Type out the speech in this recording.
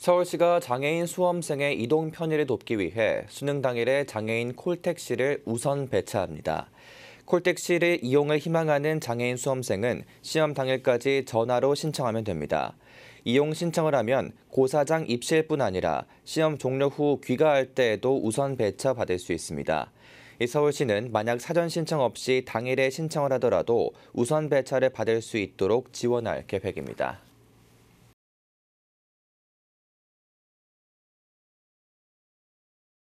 서울시가 장애인 수험생의 이동 편의를 돕기 위해 수능 당일에 장애인 콜택시를 우선 배차합니다. 콜택시를 이용을 희망하는 장애인 수험생은 시험 당일까지 전화로 신청하면 됩니다. 이용 신청을 하면 고사장 입실뿐 아니라 시험 종료 후 귀가할 때에도 우선 배차 받을 수 있습니다. 서울시는 만약 사전 신청 없이 당일에 신청을 하더라도 우선 배차를 받을 수 있도록 지원할 계획입니다.